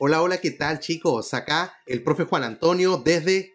Hola, hola, ¿qué tal chicos? Acá el profe Juan Antonio desde...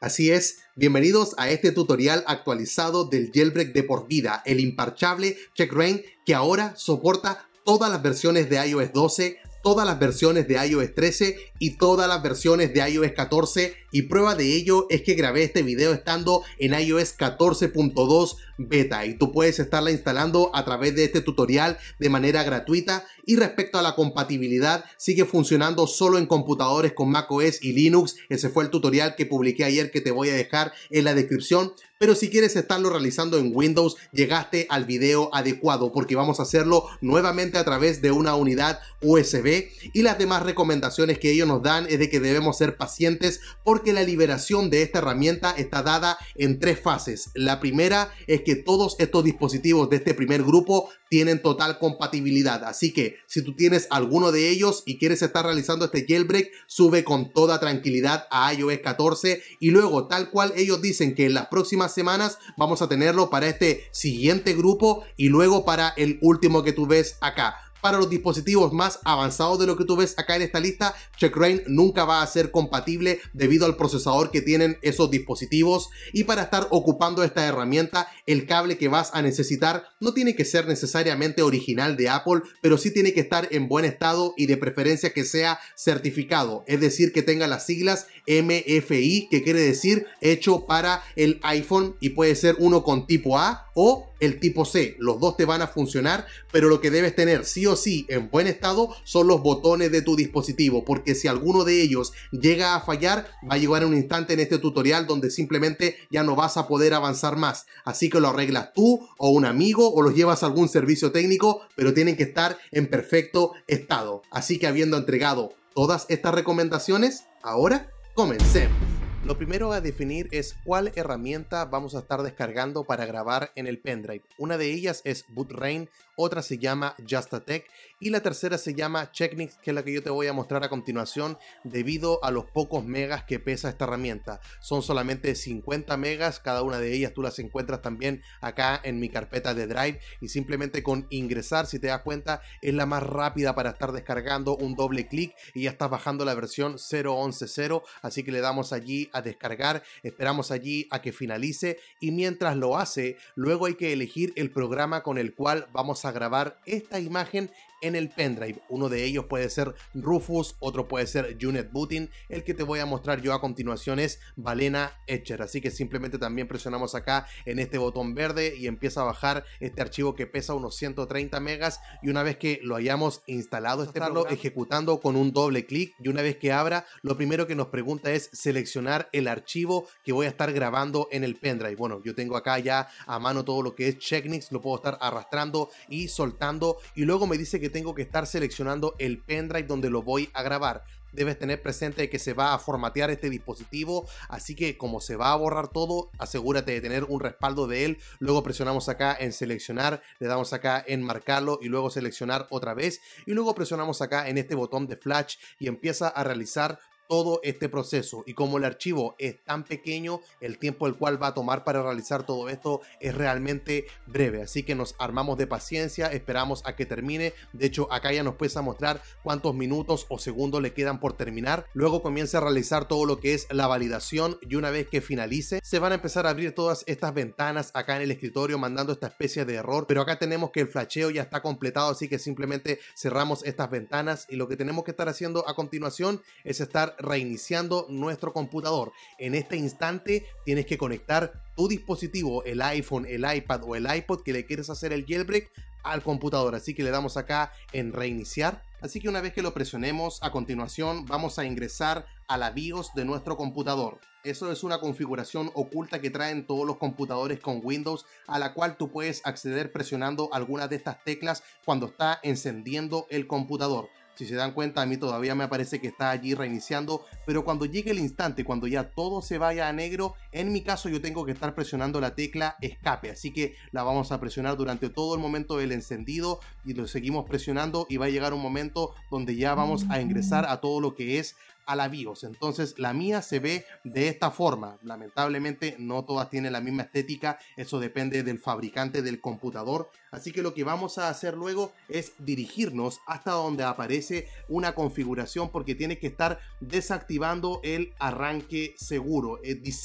Así es, bienvenidos a este tutorial actualizado del jailbreak de por vida, el imparchable CheckRain que ahora soporta todas las versiones de iOS 12, todas las versiones de iOS 13 y todas las versiones de iOS 14 y prueba de ello es que grabé este video estando en iOS 14.2 beta y tú puedes estarla instalando a través de este tutorial de manera gratuita y respecto a la compatibilidad sigue funcionando solo en computadores con macOS y Linux, ese fue el tutorial que publiqué ayer que te voy a dejar en la descripción, pero si quieres estarlo realizando en Windows, llegaste al video adecuado porque vamos a hacerlo nuevamente a través de una unidad USB y las demás recomendaciones que ellos nos dan es de que debemos ser pacientes por la liberación de esta herramienta está dada en tres fases. La primera es que todos estos dispositivos de este primer grupo tienen total compatibilidad, así que si tú tienes alguno de ellos y quieres estar realizando este jailbreak, sube con toda tranquilidad a iOS 14 y luego tal cual ellos dicen que en las próximas semanas vamos a tenerlo para este siguiente grupo y luego para el último que tú ves acá para los dispositivos más avanzados de lo que tú ves acá en esta lista, CheckRain nunca va a ser compatible debido al procesador que tienen esos dispositivos y para estar ocupando esta herramienta, el cable que vas a necesitar no tiene que ser necesariamente original de Apple, pero sí tiene que estar en buen estado y de preferencia que sea certificado, es decir, que tenga las siglas MFI, que quiere decir hecho para el iPhone y puede ser uno con tipo A o el tipo C. Los dos te van a funcionar, pero lo que debes tener sí o sí en buen estado son los botones de tu dispositivo, porque si alguno de ellos llega a fallar, va a llegar un instante en este tutorial donde simplemente ya no vas a poder avanzar más. Así que lo arreglas tú o un amigo o los llevas a algún servicio técnico, pero tienen que estar en perfecto estado. Así que habiendo entregado todas estas recomendaciones, ahora Comencemos. Lo primero a definir es cuál herramienta vamos a estar descargando para grabar en el pendrive. Una de ellas es Bootrain, otra se llama Justatech y la tercera se llama Checknix, que es la que yo te voy a mostrar a continuación, debido a los pocos megas que pesa esta herramienta. Son solamente 50 megas, cada una de ellas tú las encuentras también acá en mi carpeta de Drive. Y simplemente con ingresar, si te das cuenta, es la más rápida para estar descargando un doble clic y ya estás bajando la versión 0.11.0. Así que le damos allí a descargar, esperamos allí a que finalice y mientras lo hace, luego hay que elegir el programa con el cual vamos a grabar esta imagen en el pendrive. Uno de ellos puede ser Rufus, otro puede ser Junet Booting El que te voy a mostrar yo a continuación es Valena Etcher. Así que simplemente también presionamos acá en este botón verde y empieza a bajar este archivo que pesa unos 130 megas. Y una vez que lo hayamos instalado, este estarlo ejecutando con un doble clic. Y una vez que abra, lo primero que nos pregunta es seleccionar el archivo que voy a estar grabando en el pendrive. Bueno, yo tengo acá ya a mano todo lo que es Checknix, lo puedo estar arrastrando y soltando. Y luego me dice que tengo que estar seleccionando el pendrive donde lo voy a grabar. Debes tener presente que se va a formatear este dispositivo, así que como se va a borrar todo, asegúrate de tener un respaldo de él. Luego presionamos acá en seleccionar, le damos acá en marcarlo y luego seleccionar otra vez y luego presionamos acá en este botón de flash y empieza a realizar todo este proceso y como el archivo es tan pequeño, el tiempo el cual va a tomar para realizar todo esto es realmente breve, así que nos armamos de paciencia, esperamos a que termine, de hecho acá ya nos puedes mostrar cuántos minutos o segundos le quedan por terminar, luego comienza a realizar todo lo que es la validación y una vez que finalice se van a empezar a abrir todas estas ventanas acá en el escritorio mandando esta especie de error, pero acá tenemos que el flasheo ya está completado, así que simplemente cerramos estas ventanas y lo que tenemos que estar haciendo a continuación es estar reiniciando nuestro computador. En este instante tienes que conectar tu dispositivo, el iPhone, el iPad o el iPod que le quieres hacer el jailbreak al computador. Así que le damos acá en reiniciar. Así que una vez que lo presionemos, a continuación vamos a ingresar a la BIOS de nuestro computador. Eso es una configuración oculta que traen todos los computadores con Windows a la cual tú puedes acceder presionando algunas de estas teclas cuando está encendiendo el computador. Si se dan cuenta, a mí todavía me parece que está allí reiniciando, pero cuando llegue el instante, cuando ya todo se vaya a negro, en mi caso yo tengo que estar presionando la tecla escape, así que la vamos a presionar durante todo el momento del encendido y lo seguimos presionando y va a llegar un momento donde ya vamos a ingresar a todo lo que es a la BIOS. Entonces la mía se ve de esta forma. Lamentablemente no todas tienen la misma estética. Eso depende del fabricante del computador. Así que lo que vamos a hacer luego es dirigirnos hasta donde aparece una configuración porque tiene que estar desactivando el arranque seguro. El eh, disable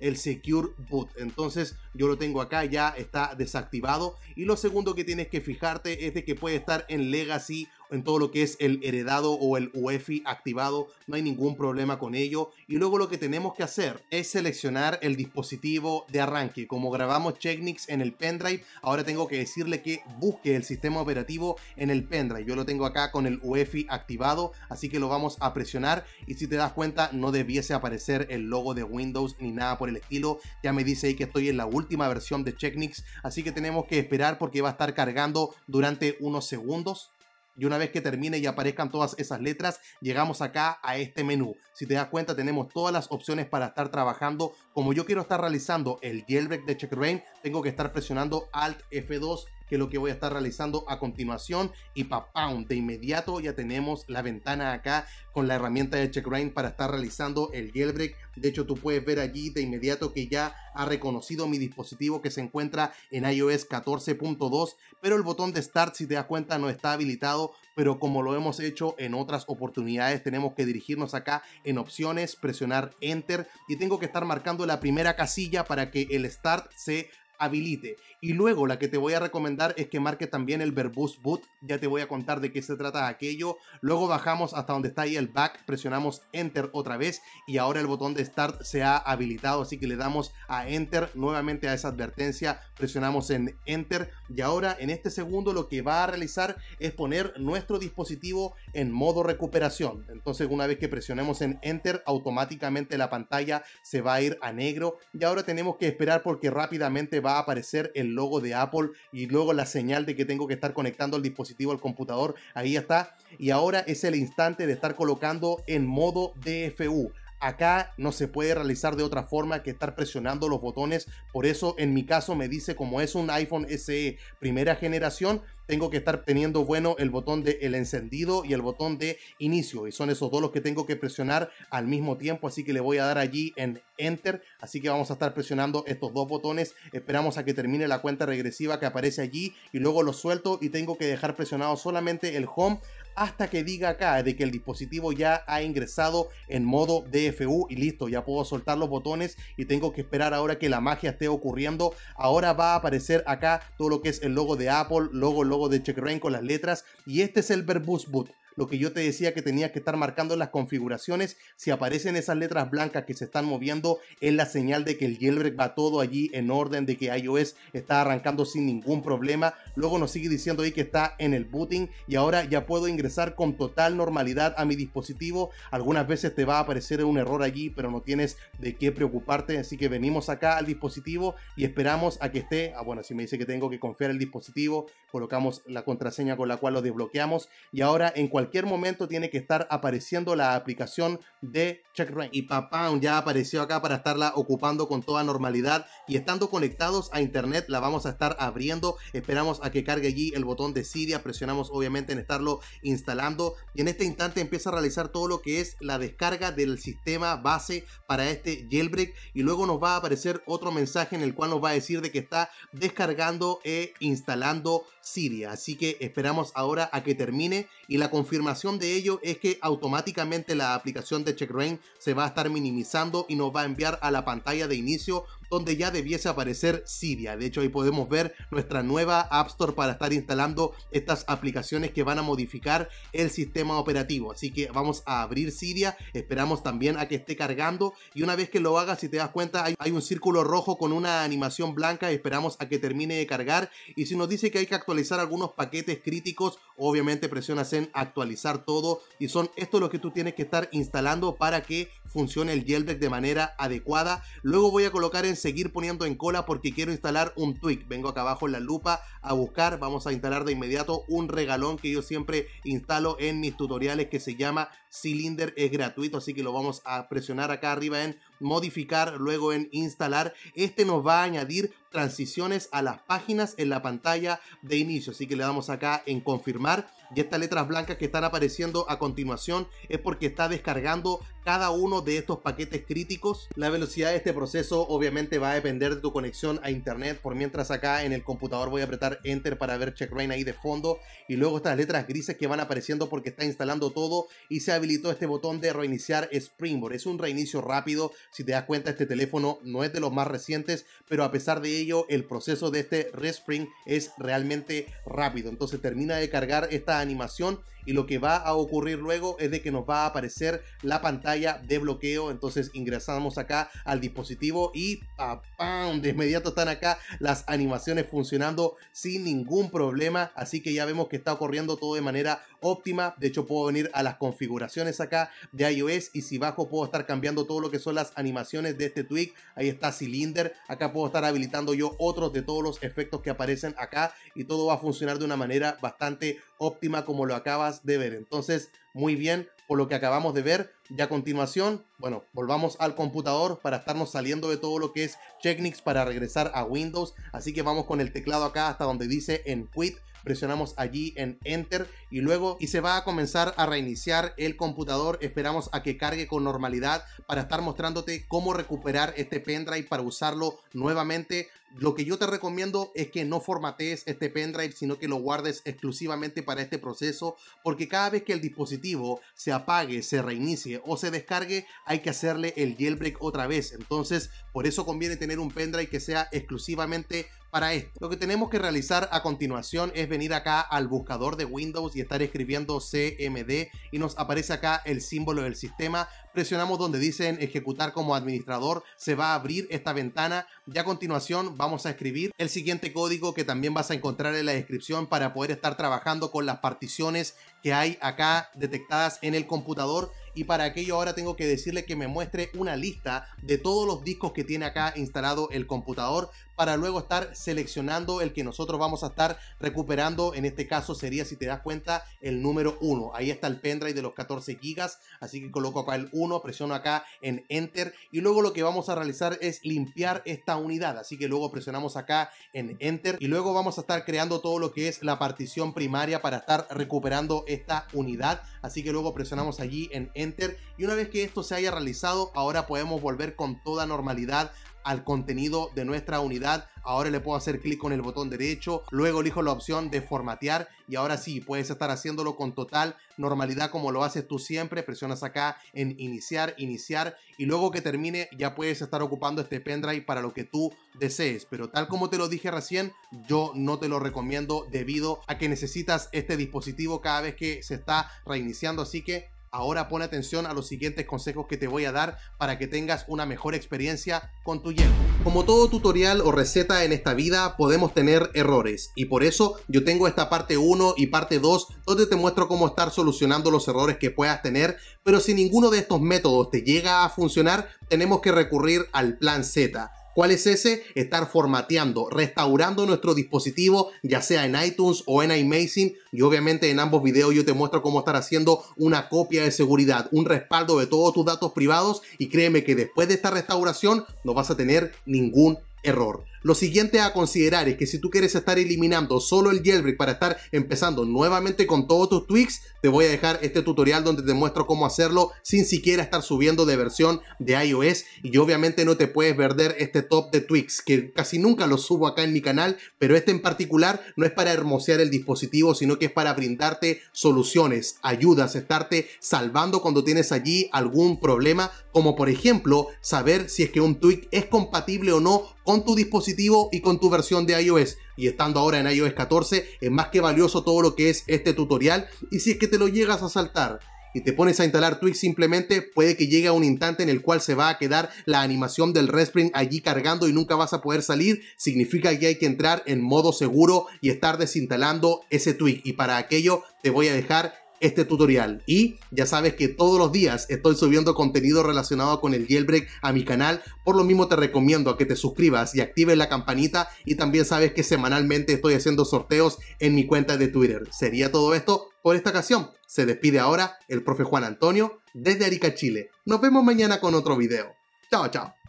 el secure boot. Entonces yo lo tengo acá, ya está desactivado. Y lo segundo que tienes que fijarte es de que puede estar en legacy en todo lo que es el heredado o el UEFI activado, no hay ningún problema con ello. Y luego lo que tenemos que hacer es seleccionar el dispositivo de arranque. Como grabamos Checknix en el pendrive, ahora tengo que decirle que busque el sistema operativo en el pendrive. Yo lo tengo acá con el UEFI activado, así que lo vamos a presionar y si te das cuenta no debiese aparecer el logo de Windows ni nada por el estilo. Ya me dice ahí que estoy en la última versión de Checknix, así que tenemos que esperar porque va a estar cargando durante unos segundos y una vez que termine y aparezcan todas esas letras, llegamos acá a este menú. Si te das cuenta, tenemos todas las opciones para estar trabajando. Como yo quiero estar realizando el jailbreak de CheckRain, tengo que estar presionando Alt F2 que es lo que voy a estar realizando a continuación. Y de inmediato ya tenemos la ventana acá con la herramienta de CheckRain para estar realizando el jailbreak. De hecho, tú puedes ver allí de inmediato que ya ha reconocido mi dispositivo que se encuentra en iOS 14.2, pero el botón de Start, si te das cuenta, no está habilitado, pero como lo hemos hecho en otras oportunidades, tenemos que dirigirnos acá en opciones, presionar Enter y tengo que estar marcando la primera casilla para que el Start se habilite. Y luego la que te voy a recomendar es que marques también el verbose boot. Ya te voy a contar de qué se trata aquello. Luego bajamos hasta donde está ahí el back, presionamos enter otra vez y ahora el botón de start se ha habilitado. Así que le damos a enter nuevamente a esa advertencia, presionamos en enter y ahora en este segundo lo que va a realizar es poner nuestro dispositivo en modo recuperación. Entonces una vez que presionemos en enter automáticamente la pantalla se va a ir a negro y ahora tenemos que esperar porque rápidamente va a aparecer el logo de Apple y luego la señal de que tengo que estar conectando el dispositivo al computador. Ahí está. Y ahora es el instante de estar colocando en modo DFU. Acá no se puede realizar de otra forma que estar presionando los botones. Por eso en mi caso me dice como es un iPhone SE primera generación, tengo que estar teniendo bueno el botón de el encendido y el botón de inicio. Y son esos dos los que tengo que presionar al mismo tiempo. Así que le voy a dar allí en enter. Así que vamos a estar presionando estos dos botones. Esperamos a que termine la cuenta regresiva que aparece allí. Y luego lo suelto y tengo que dejar presionado solamente el home hasta que diga acá de que el dispositivo ya ha ingresado en modo DFU y listo, ya puedo soltar los botones y tengo que esperar ahora que la magia esté ocurriendo. Ahora va a aparecer acá todo lo que es el logo de Apple, logo, logo de Checkra1n con las letras y este es el Verbus Boot lo que yo te decía que tenías que estar marcando las configuraciones, si aparecen esas letras blancas que se están moviendo, es la señal de que el jailbreak va todo allí en orden, de que iOS está arrancando sin ningún problema. Luego nos sigue diciendo ahí que está en el booting y ahora ya puedo ingresar con total normalidad a mi dispositivo. Algunas veces te va a aparecer un error allí, pero no tienes de qué preocuparte, así que venimos acá al dispositivo y esperamos a que esté, ah, bueno, si me dice que tengo que confiar el dispositivo, colocamos la contraseña con la cual lo desbloqueamos y ahora en cualquier cualquier momento tiene que estar apareciendo la aplicación de CheckRank. Y papá ya apareció acá para estarla ocupando con toda normalidad y estando conectados a internet la vamos a estar abriendo. Esperamos a que cargue allí el botón de Siria, presionamos obviamente en estarlo instalando y en este instante empieza a realizar todo lo que es la descarga del sistema base para este jailbreak y luego nos va a aparecer otro mensaje en el cual nos va a decir de que está descargando e instalando Siria. Así que esperamos ahora a que termine y la confirmación confirmación de ello es que automáticamente la aplicación de CheckRain se va a estar minimizando y nos va a enviar a la pantalla de inicio donde ya debiese aparecer Cydia. De hecho, ahí podemos ver nuestra nueva App Store para estar instalando estas aplicaciones que van a modificar el sistema operativo. Así que vamos a abrir Cydia, esperamos también a que esté cargando y una vez que lo haga, si te das cuenta, hay, un círculo rojo con una animación blanca, esperamos a que termine de cargar y si nos dice que hay que actualizar algunos paquetes críticos, obviamente presionas en actualizar todo y son estos los que tú tienes que estar instalando para que funcione el jailbreak de manera adecuada. Luego voy a colocar en seguir poniendo en cola porque quiero instalar un tweak. Vengo acá abajo en la lupa a buscar, vamos a instalar de inmediato un regalón que yo siempre instalo en mis tutoriales que se llama Cylinder, es gratuito, así que lo vamos a presionar acá arriba en modificar, luego en instalar. Este nos va a añadir transiciones a las páginas en la pantalla de inicio. Así que le damos acá en confirmar. Y estas letras blancas que están apareciendo a continuación es porque está descargando cada uno de estos paquetes críticos. La velocidad de este proceso obviamente va a depender de tu conexión a internet. Por mientras acá en el computador voy a apretar enter para ver check Rain ahí de fondo y luego estas letras grises que van apareciendo porque está instalando todo y se habilitó este botón de reiniciar Springboard. Es un reinicio rápido. Si te das cuenta este teléfono no es de los más recientes, pero a pesar de ello el proceso de este respring es realmente rápido. Entonces termina de cargar esta animación y lo que va a ocurrir luego es de que nos va a aparecer la pantalla de bloqueo. Entonces ingresamos acá al dispositivo y ah, ¡pam! de inmediato están acá las animaciones funcionando sin ningún problema. Así que ya vemos que está ocurriendo todo de manera óptima. De hecho puedo venir a las configuraciones acá de iOS y si bajo puedo estar cambiando todo lo que son las animaciones de este tweak. Ahí está Cylinder. Acá puedo estar habilitando yo otros de todos los efectos que aparecen acá y todo va a funcionar de una manera bastante óptima como lo acabas de ver. Entonces, muy bien por lo que acabamos de ver. Y a continuación, bueno, volvamos al computador para estarnos saliendo de todo lo que es Checknix para regresar a Windows. Así que vamos con el teclado acá hasta donde dice en Quit presionamos allí en Enter y luego y se va a comenzar a reiniciar el computador. Esperamos a que cargue con normalidad para estar mostrándote cómo recuperar este pendrive para usarlo nuevamente lo que yo te recomiendo es que no formatees este pendrive, sino que lo guardes exclusivamente para este proceso, porque cada vez que el dispositivo se apague, se reinicie o se descargue, hay que hacerle el jailbreak otra vez. Entonces, por eso conviene tener un pendrive que sea exclusivamente para esto. Lo que tenemos que realizar a continuación es venir acá al buscador de Windows y estar escribiendo CMD y nos aparece acá el símbolo del sistema presionamos donde dicen ejecutar como administrador, se va a abrir esta ventana y a continuación vamos a escribir el siguiente código que también vas a encontrar en la descripción para poder estar trabajando con las particiones que hay acá detectadas en el computador y para aquello ahora tengo que decirle que me muestre una lista de todos los discos que tiene acá instalado el computador para luego estar seleccionando el que nosotros vamos a estar recuperando. En este caso sería, si te das cuenta, el número 1. Ahí está el pendrive de los 14 gigas, así que coloco acá el 1, presiono acá en Enter y luego lo que vamos a realizar es limpiar esta unidad. Así que luego presionamos acá en Enter y luego vamos a estar creando todo lo que es la partición primaria para estar recuperando esta unidad. Así que luego presionamos allí en Enter y una vez que esto se haya realizado, ahora podemos volver con toda normalidad al contenido de nuestra unidad. Ahora le puedo hacer clic con el botón derecho, luego elijo la opción de formatear y ahora sí, puedes estar haciéndolo con total normalidad como lo haces tú siempre. Presionas acá en iniciar, iniciar y luego que termine ya puedes estar ocupando este pendrive para lo que tú desees. Pero tal como te lo dije recién, yo no te lo recomiendo debido a que necesitas este dispositivo cada vez que se está reiniciando. Así que Ahora pon atención a los siguientes consejos que te voy a dar para que tengas una mejor experiencia con tu hielo. Como todo tutorial o receta en esta vida, podemos tener errores y por eso yo tengo esta parte 1 y parte 2 donde te muestro cómo estar solucionando los errores que puedas tener, pero si ninguno de estos métodos te llega a funcionar, tenemos que recurrir al plan Z ¿Cuál es ese? Estar formateando, restaurando nuestro dispositivo, ya sea en iTunes o en iMazing. Y obviamente en ambos videos yo te muestro cómo estar haciendo una copia de seguridad, un respaldo de todos tus datos privados. Y créeme que después de esta restauración no vas a tener ningún error. Lo siguiente a considerar es que si tú quieres estar eliminando solo el jailbreak para estar empezando nuevamente con todos tus tweaks, te voy a dejar este tutorial donde te muestro cómo hacerlo sin siquiera estar subiendo de versión de iOS y obviamente no te puedes perder este top de tweaks que casi nunca los subo acá en mi canal, pero este en particular no es para hermosear el dispositivo, sino que es para brindarte soluciones, ayudas, estarte salvando cuando tienes allí algún problema, como por ejemplo saber si es que un tweak es compatible o no con tu dispositivo y con tu versión de iOS. Y estando ahora en iOS 14, es más que valioso todo lo que es este tutorial. Y si es que te lo llegas a saltar, y te pones a instalar Twig simplemente, puede que llegue a un instante en el cual se va a quedar la animación del Respring allí cargando y nunca vas a poder salir. Significa que hay que entrar en modo seguro y estar desinstalando ese Twig. Y para aquello te voy a dejar este tutorial. Y ya sabes que todos los días estoy subiendo contenido relacionado con el jailbreak a mi canal, por lo mismo te recomiendo que te suscribas y actives la campanita y también sabes que semanalmente estoy haciendo sorteos en mi cuenta de Twitter. Sería todo esto por esta ocasión. Se despide ahora el profe Juan Antonio desde Arica, Chile. Nos vemos mañana con otro video. Chao, chao.